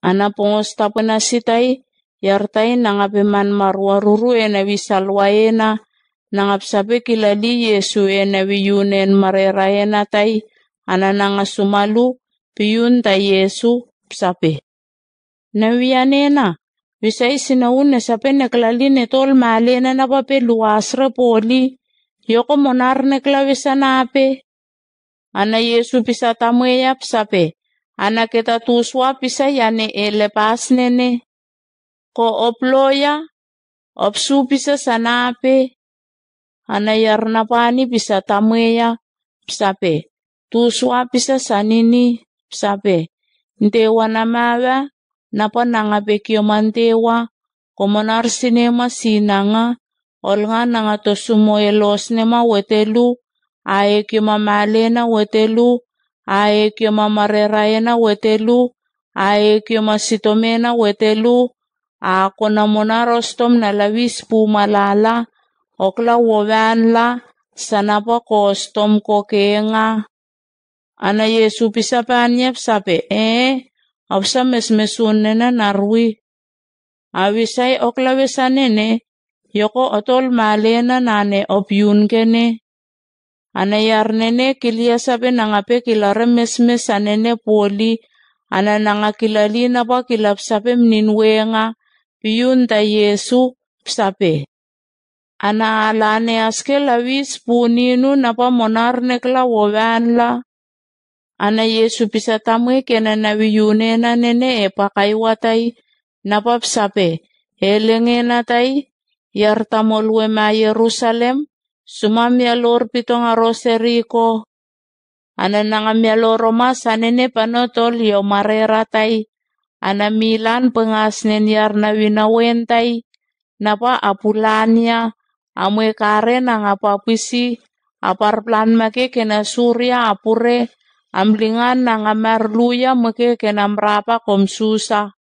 na nasitay yartay nangapiman marwarurue nawi salwaena nangapisape kilali Yesu na Yesue nawi yunen mareraena tay ananangasumalu piyun tay Yesu psape nawiyanena wisay sinaune sape neklali netol malena napape luwasre poli yoko monar na ape. ana Yesu pisatamueyap sape anaketa tuuswapisa elepas nene. ko oploya opsu opsuupisa sanaape anayarnapaani pisa tamweya pisape tuuswapisa sanini pisape ntewa namawe napa nangape kiomantewa sinema sinanga olnga nangato nanga nema wetelu aye kiomamalena wetelu wetelu wetelu aekiomamaraerahena wetelú, aekiomacitomena na aconamonarostom nalavispu malala, oclauobeanla, sanapa coostom coqueenga. Ana Yesu pisa pisape anyep sape, ee, eh? opsa mesmesunnena narwi. Avisai oclavesanene, yoko otol malena nane ne ana yar nene kilia sabe na nga pe kilare mesmes anene poli ana na nga kilali na ba kilap sabe mnin wenga piyun da yesu sabe ana ala ne aske la vis puni nu na ba monar ne kla wovan la ana yesu pisa tamwe kena na viyune na nene e pa kai watai na ba sabe elenge na tai yar tamolwe ma jerusalem sumami alor pito nga eh, rosary ko. Ana na nga mialoro mas anene panotol yo mareratay. Ana milan pengas nenyar na winawentay. Napa apulanya amwe kare na nga papisi. Apar plan make kena surya apure. Amblingan na nga merluya make kena mrapa kom susa.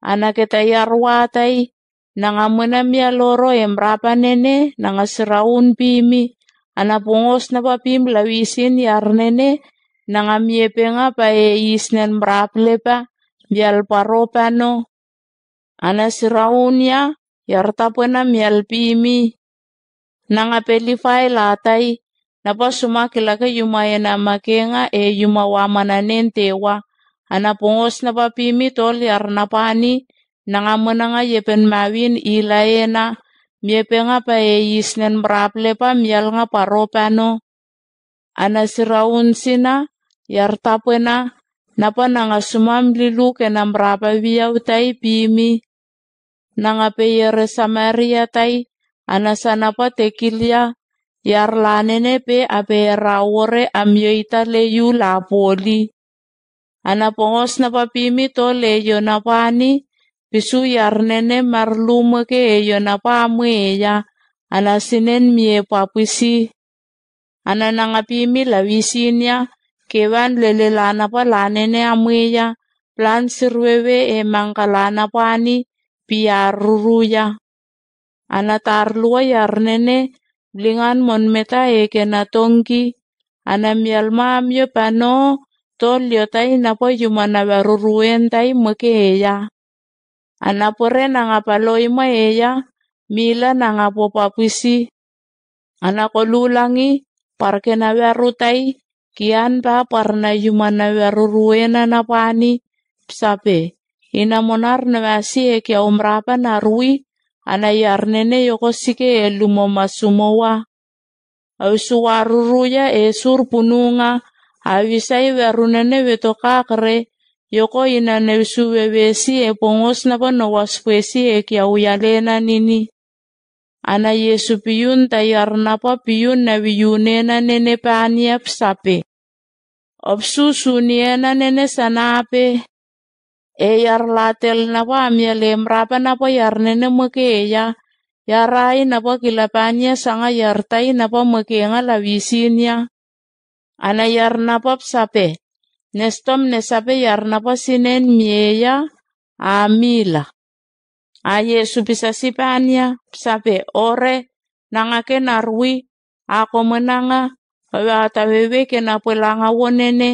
Ana kita yarwatay muna nangamunamia loro nene, emrapanene nangasiraun pimi anapungos na papim lawisin yarnene nangamiepenga paeisnen mraplepa mialparopano anasiraunya yartapuna mialpimi nangapelifai latai napasumakilaka makenga e yumawamananentewa anapungos na papimi tol yarnapani nangamwena yepen mawin ilayena miepeŋa pa yeyisnen mraple pa myalŋa paropano anasiraun sina yartapwena napa naŋa sumam lilukena mrapa wiyautai pimi naŋa peyere samariyatai anasanapa tekilya yarlanene pe apeyerawore amyoita leyu lapoli anapoŋos napa pimi to leyonapani pisu yarnene marlumu ke eyo na pa ana sinen mie pa pisi ana nanga la visinya kevan lele lana pa lanene amweya plan sirwewe e mangalana pani pia ruruya ana tarluwa lingan monmeta eke na tongki ana mialma amyo pano tolio tai napo yumana mila parke na anapurenangapalohimwayeya miilanapuwapápisi, anacolúlangi para que nawearútai quianpa para nayumanawearúruenanapaani psápe, inamonar naweasíe quiaombrapa narúi anayarnene yocosique elumomasumowa. Ausuwarruruya esurpununga awisai werunene wetocaqre yokoyinana suwewesiye poŋos napono waspwesiyeek yawuyalenanini, ana Yesu piyun tayar napo piyun na wiyunenanene paaniap sapi, opsusunyenanene sanaapi, eyar latel napo amyelem rapa napo yarnene mökeya, e yarai napo kilapanya saŋa yartai napo mökeŋa lawisinya, ana yar napo sapi Nestom nesapeya arinapo sinene myeya a mila. A Yesu pisasipanya, sape ore, nanga kena rui, akomwe nanga, tave veke napwela nga wonene.